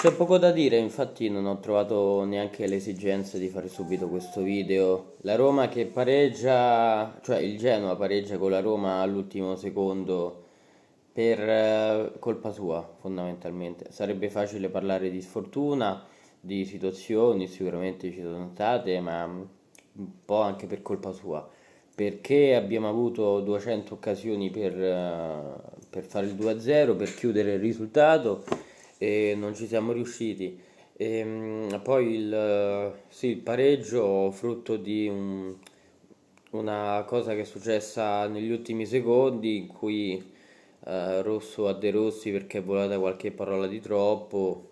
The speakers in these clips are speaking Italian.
C'è poco da dire, infatti non ho trovato neanche l'esigenza di fare subito questo video. La Roma che pareggia, cioè il Genoa pareggia con la Roma all'ultimo secondo per eh, colpa sua fondamentalmente. Sarebbe facile parlare di sfortuna, di situazioni, sicuramente ci sono state, ma un po' anche per colpa sua. Perché abbiamo avuto 200 occasioni per, eh, per fare il 2-0, per chiudere il risultato e non ci siamo riusciti. E, ehm, poi il, sì, il pareggio frutto di un, una cosa che è successa negli ultimi secondi in cui eh, Rosso ha De Rossi perché è volata qualche parola di troppo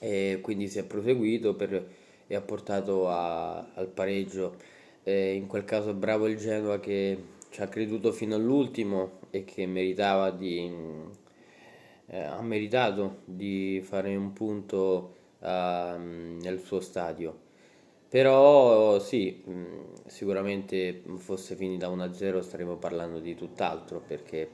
e quindi si è proseguito per, e ha portato a, al pareggio. E in quel caso bravo il Genoa che ci ha creduto fino all'ultimo e che meritava di eh, ha meritato di fare un punto eh, nel suo stadio. Però sì, mm, sicuramente fosse finita 1-0 staremmo parlando di tutt'altro perché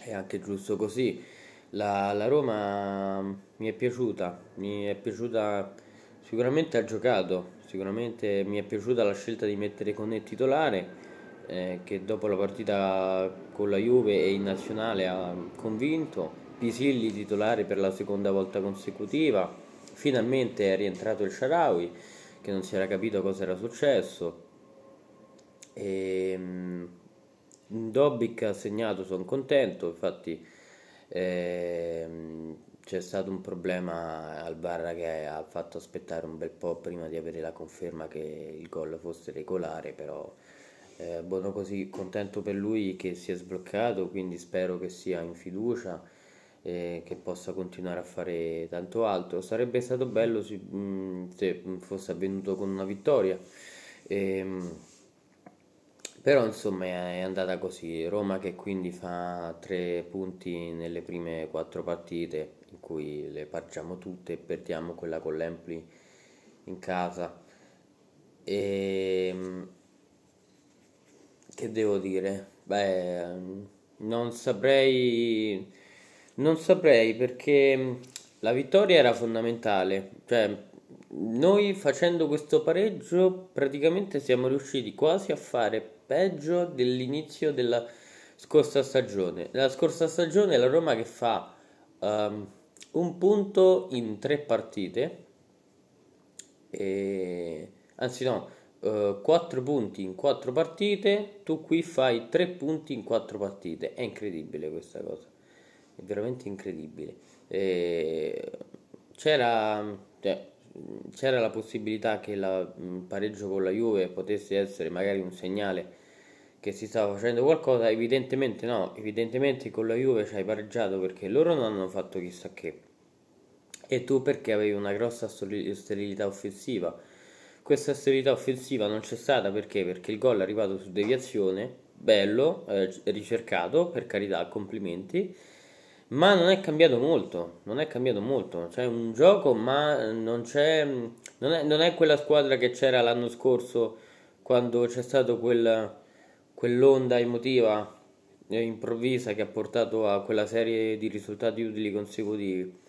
è anche giusto così. La, la Roma mi è piaciuta, mi è piaciuta sicuramente ha giocato, sicuramente mi è piaciuta la scelta di mettere con Conè titolare. Eh, che dopo la partita con la Juve e in nazionale ha convinto Pisilli titolare per la seconda volta consecutiva, finalmente è rientrato il Sharawi che non si era capito cosa era successo. E, ehm, Dobic ha segnato, sono contento, infatti ehm, c'è stato un problema al Barra che ha fatto aspettare un bel po' prima di avere la conferma che il gol fosse regolare, però eh, così, contento per lui che si è sbloccato, quindi spero che sia in fiducia eh, che possa continuare a fare tanto altro. Sarebbe stato bello se, mh, mm, se fosse avvenuto con una vittoria. E, ehm, però insomma è andata così, Roma che quindi fa tre punti nelle prime quattro partite in cui le pargiamo tutte e perdiamo quella con l'Empli in casa. E, ehm, che devo dire? Beh, non saprei non saprei perché mm, la vittoria era fondamentale, cioè noi facendo questo pareggio praticamente siamo riusciti quasi a fare peggio dell'inizio della scorsa stagione. La scorsa stagione è la Roma che fa um, un punto in tre partite, e, anzi no, uh, quattro punti in quattro partite, tu qui fai tre punti in quattro partite, è incredibile questa cosa è veramente incredibile. E c'era, cioè, c'era la possibilità che il mm, pareggio con la Juve potesse essere magari un segnale che si stava facendo qualcosa, evidentemente no, evidentemente con la Juve ci hai pareggiato perché loro non hanno fatto chissà che e tu perché avevi una grossa sterilità offensiva. Questa sterilità offensiva non c'è stata perché? Perché il gol è arrivato su deviazione, bello, eh, ricercato, per carità, complimenti ma non è cambiato molto, non è cambiato molto, c'è un gioco ma eh, non c'è, non è, non è quella squadra che c'era l'anno scorso quando c'è stata quel, quell'onda emotiva eh, improvvisa che ha portato a quella serie di risultati utili consecutivi.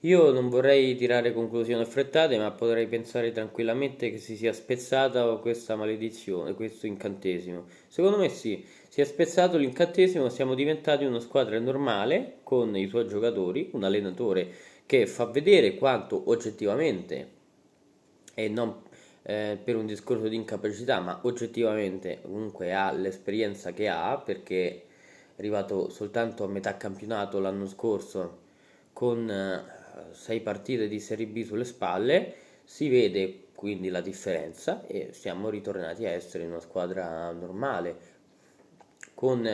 Io non vorrei tirare conclusioni affrettate, ma potrei pensare tranquillamente che si sia spezzata questa maledizione, questo incantesimo. Secondo me sì, si è spezzato l'incantesimo, siamo diventati una squadra normale con i suoi giocatori, un allenatore che fa vedere quanto oggettivamente, e non eh, per un discorso di incapacità, ma oggettivamente comunque ha l'esperienza che ha, perché è arrivato soltanto a metà campionato l'anno scorso con eh, sei partite di Serie B sulle spalle, si vede quindi la differenza e siamo ritornati a essere una squadra normale con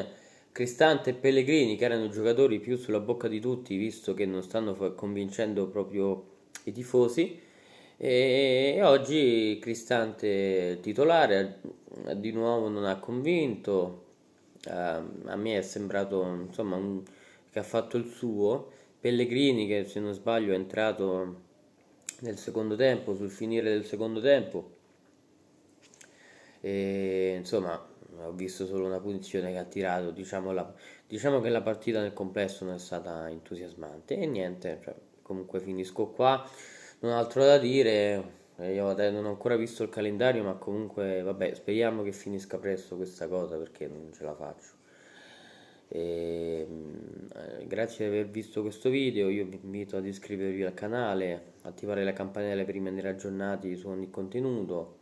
Cristante e Pellegrini che erano i giocatori più sulla bocca di tutti visto che non stanno convincendo proprio i tifosi e, e oggi Cristante titolare di nuovo non ha convinto a, ehm, a me è sembrato insomma un, che ha fatto il suo Pellegrini che se non sbaglio è entrato nel secondo tempo sul finire del secondo tempo e, insomma ho visto solo una punizione che ha tirato, diciamo, la, diciamo che la partita nel complesso non è stata entusiasmante e niente, cioè, comunque finisco qua, non ho altro da dire, io non ho ancora visto il calendario, ma comunque vabbè, speriamo che finisca presto questa cosa perché non ce la faccio. E, ehm, grazie di aver visto questo video, io vi invito ad iscrivervi al canale, attivare la campanella per rimanere aggiornati su ogni contenuto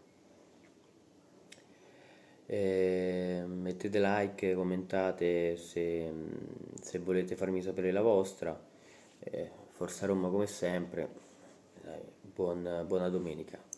eh, mettete like, commentate se, se, volete farmi sapere la vostra. Eh, Forza Roma come sempre. Dai, buon, buona domenica.